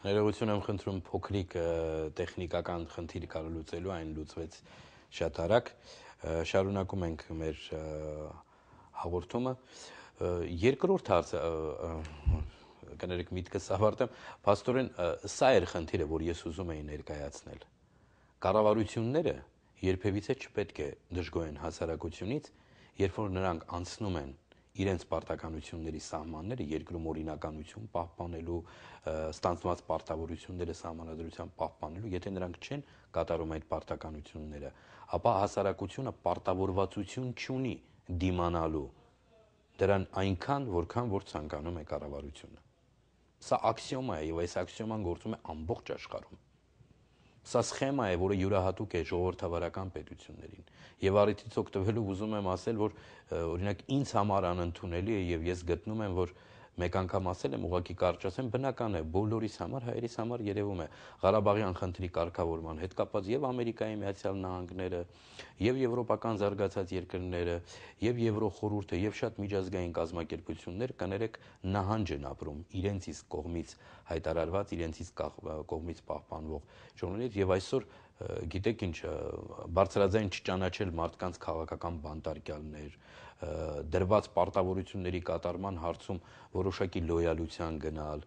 Ներողություն եմ խնդրում փոքրիկ տեխնիկական խնդիր կար լուծելու, այն լուծվեց շատ արագ։ Շարունակում ենք մեր հաղորդումը։ Երկրորդ հարցը կներեք միտքս ավարտեմ, փաստորեն սա էր խնդիրը, որ ես ուզում էի ներկայացնել։ Կառավարությունները երբևիցե չպետք է դժգոհեն հասարակությունից, երբ որ նրանք անցնում են իրենց պարտականությունների սահմանները երկրում օրինականություն պահպանելու, ստանձնված պարտավորությունները սահմանադրությամբ պահպանելու, եթե նրանք չեն կատարում այդ պարտականությունները, ապա հասարակությունը պարտավորվածություն չունի դիմանալու դրան այնքան, որքան որ ցանկանում է կառավարությունը։ Սա աքսիոմա է եւ այս աքսիոման գործում է ամբողջ աշխարհում։ Սա սխեմա է, որը յուրահատուկ է ժողովրդավարական պետություններին։ Եվ առիթից օգտվելով ուզում եմ ասել, որ օրինակ ինձ համար անընդունելի է եւ ես գտնում եմ, որ մեկ անգամ ասել եմ, ուղղակի կարճ ասեմ, բնական է, բոլորիս համար, հայերիս համար երևում է Ղարաբաղի անխնդրի կարգավորման հետ կապված եւ Ամերիկայի Միացյալ Նահանգները, եւ եվրոպական զարգացած երկրները, եւ Եվրոխորհուրդը, եւ շատ միջազգային կազմակերպություններ կներեք նահանջ են ապրում իրենց իսկ կողմից հայտարարված իրենցից կողմից պահպանվող ժողովուրդ եւ այսօր գիտեք ինչ բարձրաձայն չճանաչել մարդկանց քաղաքական բանտարկյալներ դրված պարտավորությունների կատարման հարցում որոշակի լոյալության գնալ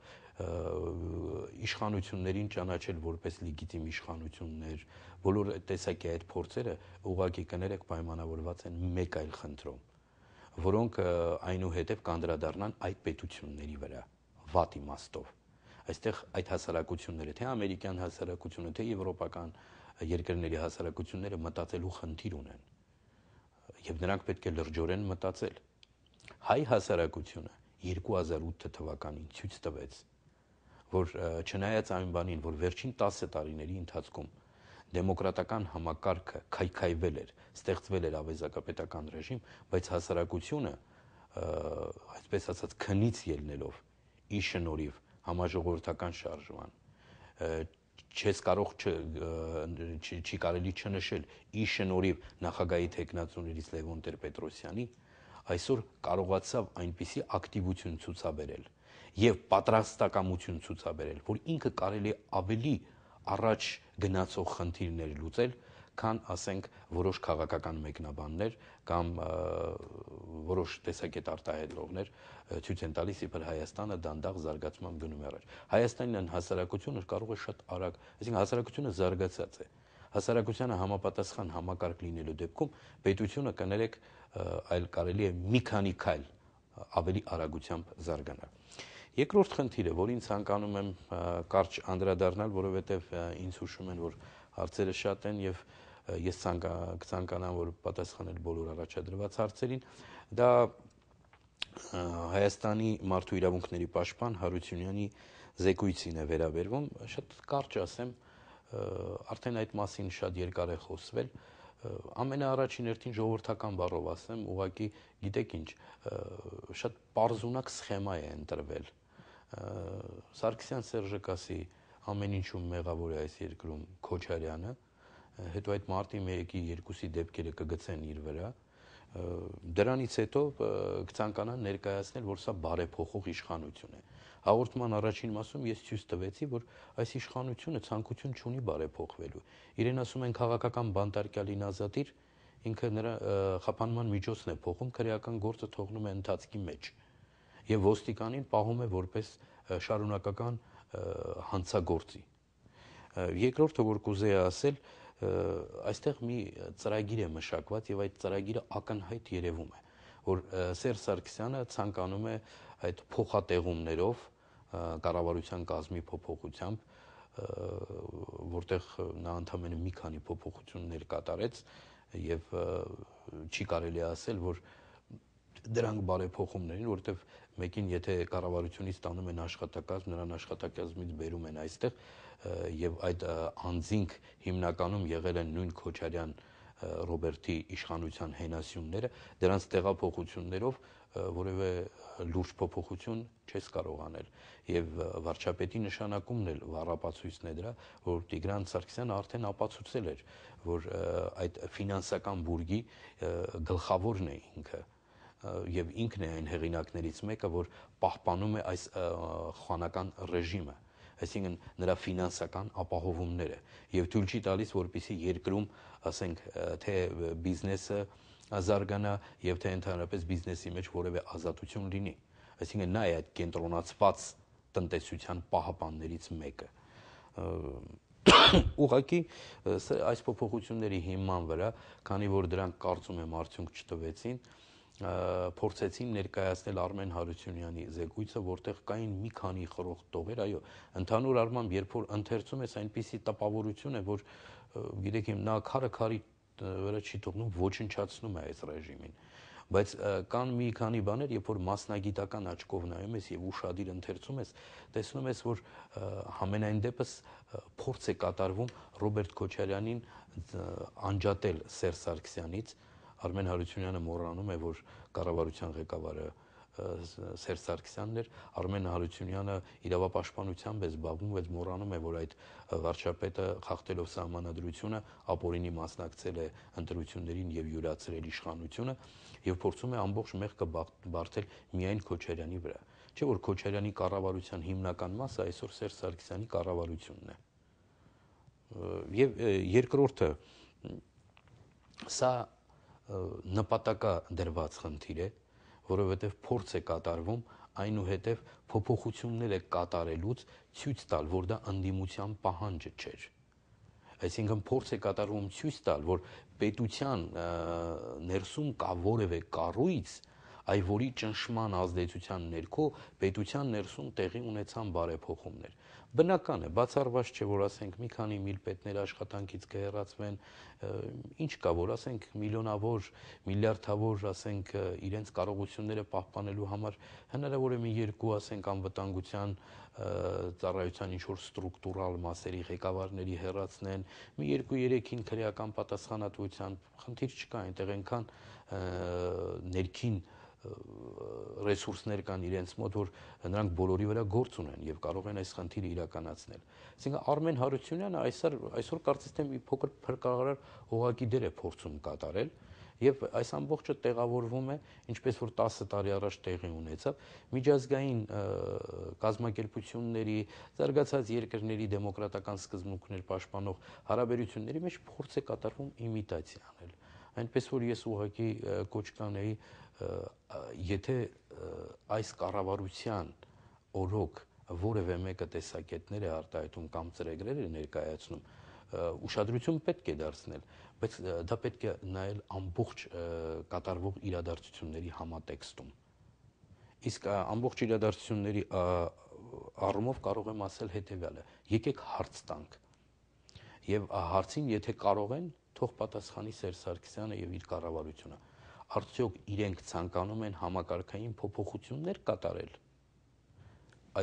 իշխանություններին ճանաչել որպես լեգիտիմ իշխանություններ բոլոր տեսակի այդ փորձերը ուղակի կներեք պայմանավորված են մեկ այլ խնդրում որոնք այնուհետև կանդրադառնան այդ պետությունների վրա վատ իմաստով այստեղ այդ հասարակությունները, թե ամերիկյան հասարակությունը, թե եվրոպական երկրների հասարակությունները մտածելու խնդիր ունեն։ Եվ նրանք պետք է լրջորեն մտածել։ Հայ հասարակությունը 2008 թվականին ցույց տվեց, որ չնայած այն բանին, որ վերջին 10 տարիների ընթացքում դեմոկրատական համակարգը քայքայվել էր, ստեղծվել էր ավեզակապետական ռեժիմ, բայց հասարակությունը այսպես ասած քնից ելնելով ի շնորհիվ համաժողովրդական շարժման չես կարող չ, չի, չի կարելի չնշել ի շնորհիվ նախագահի տեխնացուներից Լևոն Տեր-Պետրոսյանի այսօր կարողացավ այնպիսի ակտիվություն ցուցաբերել եւ պատրաստակամություն ցուցաբերել, որ ինքը կարելի ավելի առաջ գնացող խնդիրներ լուծել, քան ասենք որոշ քաղաքական մեկնաբաններ կամ որոշ տեսակետ արտահայտողներ ցույց են տալիս, իբր Հայաստանը դանդաղ զարգացման գնում է առաջ։ Հայաստանյան հասարակությունը կարող է շատ արագ, այսինքն հասարակությունը զարգացած է։ Հասարակությանը համապատասխան համակարգ լինելու դեպքում պետությունը կներեք այլ կարելի է մի քանի քայլ ավելի արագությամբ զարգանալ։ Երկրորդ խնդիրը, որին ցանկանում եմ կարճ անդրադառնալ, որովհետև ինձ հուշում են, որ հարցերը շատ են եւ ես ցանկանամ որ պատասխանել բոլոր առաջադրված հարցերին դա Հայաստանի մարդու իրավունքների պաշտպան Հարությունյանի զեկույցին է վերաբերվում շատ կարճ ասեմ արդեն այդ մասին շատ երկար է խոսվել ամենաառաջին հերթին ժողովրդական բառով ասեմ ուղղակի գիտեք ինչ շատ parzunակ սխեմա է ընտրվել Սարգսյան Սերժը Կասի ամեն ինչում մեղավոր է այս երկրում Քոչարյանը, հետո այդ մարտի 1-ի 2-ի դեպքերը կգցեն իր վրա, դրանից հետո կցանկանան ներկայացնել, որ սա բարեփոխող իշխանություն է։ Հաղորդման առաջին մասում ես ցույց տվեցի, որ այս իշխանությունը ցանկություն չունի բարեփոխվելու։ Իրեն ասում են քաղաքական բանտարկյալին ազատիր, ինքը նրա խափանման միջոցն է փոխում, քրեական գործը թողնում է ընթացքի մեջ։ Եվ ոստիկանին պահում է որպես շարունակական հանցագործի։ Երկրորդը, որ կուզեի ասել, այստեղ մի ծրագիր է մշակված եւ այդ ծրագիրը ակնհայտ երևում է, որ Սերժ Սարգսյանը ցանկանում է այդ փոխատեղումներով կառավարության կազմի փոփոխությամբ որտեղ նա ընդամենը մի քանի փոփոխություններ կատարեց եւ չի կարելի ասել, որ դրանք բարեփոխումներին, որովհետև մեկին եթե կառավարությունից տանում են աշխատակազմ, նրան աշխատակազմից բերում են այստեղ եւ այդ անձինք հիմնականում եղել են նույն Քոչարյան Ռոբերտի իշխանության հենասյունները, դրանց տեղափոխություններով որևէ լուրջ փոփոխություն չես կարող անել եւ վարչապետի նշանակումն էլ վառապացույցն է դրա որ Տիգրան Սարգսյանը արդեն ապացուցել էր որ այդ ֆինանսական բուրգի գլխավորն է ինքը եւ ինքն է այն հեղինակներից մեկը, որ պահպանում է այս խանական ռեժիմը, այսինքն նրա ֆինանսական ապահովումները եւ ցույլ չի տալիս, որպիսի երկրում, ասենք, թե բիզնեսը զարգանա եւ թե ընդհանրապես բիզնեսի մեջ որևէ ազատություն լինի։ Այսինքն նա է այդ կենտրոնացված տնտեսության պահապաններից մեկը ուղղակի այս փոփոխությունների հիման վրա, քանի որ դրանք կարծում եմ արդյունք չտվեցին, փորձեցիմ ներկայացնել Արմեն Հարությունյանի զեկույցը, որտեղ կային մի քանի խրոխտ տողեր, այո, ընդհանուր առմամբ երբ որ ընթերցում ես այնպիսի տպավորություն է, որ գիտեք իմ նա քարը քարի վրա չի թողնում, ոչնչացնում է այս ռեժիմին բայց կան մի քանի բաներ, երբ որ մասնագիտական աչքով նայում ես եւ ուրախadir ընթերցում ես, տեսնում ես, որ համենայն դեպս փորձ է կատարվում Ռոբերտ Քոչարյանին անջատել Սերժ Սարգսյանից, Արմեն Հարությունյանը մոռանում է, որ կառավարության ղեկավարը Սերժ Սարգսյանն էր, Արմեն Հարությունյանը իրավապաշտպանությամբ է զբաղվում, բայց մոռանում է, որ այդ վարչապետը խախտելով սահմանադրությունը ապօրինի մասնակցել է ընտրություններին եւ յուրացրել իշխանությունը եւ փորձում է ամբողջ մեղքը բարթել միայն Քոչարյանի վրա։ Չէ՞ որ Քոչարյանի կառավարության հիմնական մասը այսօր Սերժ Սարգսյանի կառավարությունն է։ Եվ երկրորդը սա նպատակա դրված խնդիր է, որովհետև փորձ է կատարվում, այնուհետև փոփոխություններ է կատարելուց ցույց տալ, որ դա ընդդիմության պահանջը չէր։ Այսինքն փորձ է կատարվում ցույց տալ, որ պետության ներսում կա որևէ կառույց, որ այ որի ճնշման ազդեցության ներքո պետության ներսում տեղի ունեցան բարեփոխումներ։ Բնական է, բացառված չէ, որ ասենք մի քանի միլպետներ աշխատանքից կհեռացվեն, ինչ կա, որ ասենք միլիոնավոր, միլիարդավոր, ասենք իրենց կարողությունները պահպանելու համար հնարավոր է մի երկու, ասենք անվտանգության ծառայության ինչ որ ստրուկտուրալ մասերի ղեկավարների հերացնեն, մի 2-3-ին քրեական պատասխանատվության խնդիր չկա, այնտեղ այնքան ներքին են ռեսուրսներ կան իրենց մոտ, որ նրանք բոլորի վրա գործ ունեն եւ կարող են այս խնդիրը իրականացնել։ Այսինքն Արմեն Հարությունյանը այսօր այսօր կարծես թե մի փոքր փրկարար հողակի դեր է փորձում կատարել եւ այս ամբողջը տեղավորվում է ինչպես որ 10 տարի առաջ տեղի ունեցավ միջազգային կազմակերպությունների զարգացած երկրների դեմոկրատական սկզբունքներ պաշտպանող հարաբերությունների մեջ փորձ է կատարվում իմիտացիա անել այնպես որ ես ուղղակի կոչ կանեի եթե այս կառավարության օրոք որևէ մեկը տեսակետներ է արտահայտում կամ ծրագրեր է ներկայացնում ուշադրություն պետք է դարձնել, բայց դա պետք է նայել ամբողջ կատարվող իրադարձությունների համատեքստում։ Իսկ ամբողջ իրադարձությունների առումով կարող եմ ասել հետևյալը. եկեք հարց տանք։ Եվ հարցին, եթե կարող են, թող պատասխանի Սերժ Սարգսյանը եւ իր կառավարությունը։ Արդյոք իրենք ցանկանում են համակարգային փոփոխություններ կատարել։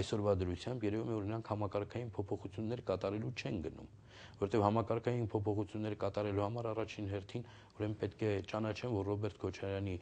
Այսօրվա դրությամբ երևում է որ նրանք համակարգային փոփոխություններ կատարելու չեն գնում, որտեղ համակարգային փոփոխություններ կատարելու համար առաջին հերթին ուրեմն պետք է ճանաչեն, որ Ռոբերտ Քոչարյանի